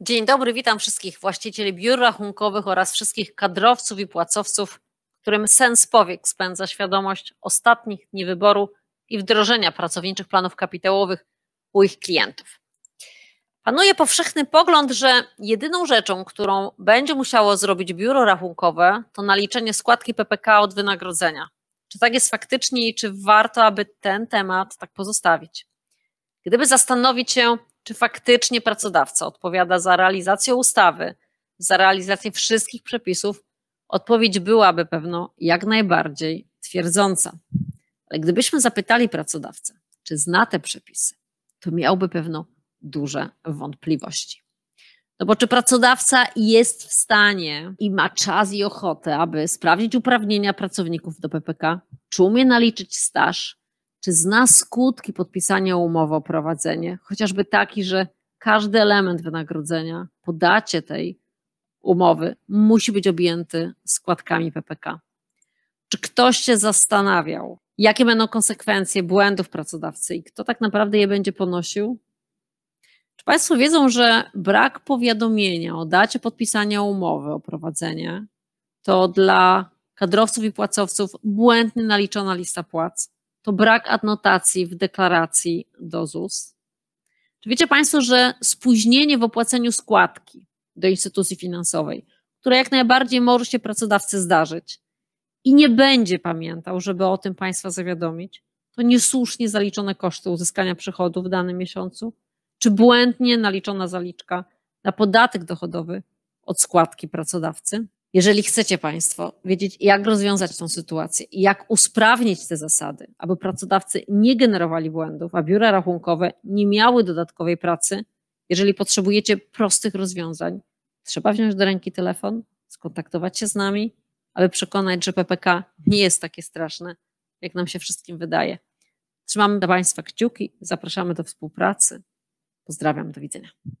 Dzień dobry, witam wszystkich właścicieli biur rachunkowych oraz wszystkich kadrowców i płacowców, którym sens powiek spędza świadomość ostatnich dni wyboru i wdrożenia pracowniczych planów kapitałowych u ich klientów. Panuje powszechny pogląd, że jedyną rzeczą, którą będzie musiało zrobić biuro rachunkowe, to naliczenie składki PPK od wynagrodzenia. Czy tak jest faktycznie i czy warto, aby ten temat tak pozostawić? Gdyby zastanowić się, czy faktycznie pracodawca odpowiada za realizację ustawy, za realizację wszystkich przepisów, odpowiedź byłaby pewno jak najbardziej twierdząca. Ale gdybyśmy zapytali pracodawcę, czy zna te przepisy, to miałby pewno duże wątpliwości. No bo czy pracodawca jest w stanie i ma czas i ochotę, aby sprawdzić uprawnienia pracowników do PPK, czy umie naliczyć staż, czy zna skutki podpisania umowy o prowadzenie, chociażby taki, że każdy element wynagrodzenia po dacie tej umowy musi być objęty składkami PPK. Czy ktoś się zastanawiał, jakie będą konsekwencje błędów pracodawcy i kto tak naprawdę je będzie ponosił? Czy Państwo wiedzą, że brak powiadomienia o dacie podpisania umowy o prowadzenie to dla kadrowców i płacowców błędnie naliczona lista płac? to brak adnotacji w deklaracji do ZUS. Czy wiecie Państwo, że spóźnienie w opłaceniu składki do instytucji finansowej, które jak najbardziej może się pracodawcy zdarzyć i nie będzie pamiętał, żeby o tym Państwa zawiadomić, to niesłusznie zaliczone koszty uzyskania przychodu w danym miesiącu, czy błędnie naliczona zaliczka na podatek dochodowy od składki pracodawcy? Jeżeli chcecie Państwo wiedzieć, jak rozwiązać tą sytuację i jak usprawnić te zasady, aby pracodawcy nie generowali błędów, a biura rachunkowe nie miały dodatkowej pracy, jeżeli potrzebujecie prostych rozwiązań, trzeba wziąć do ręki telefon, skontaktować się z nami, aby przekonać, że PPK nie jest takie straszne, jak nam się wszystkim wydaje. Trzymamy dla Państwa kciuki, zapraszamy do współpracy. Pozdrawiam, do widzenia.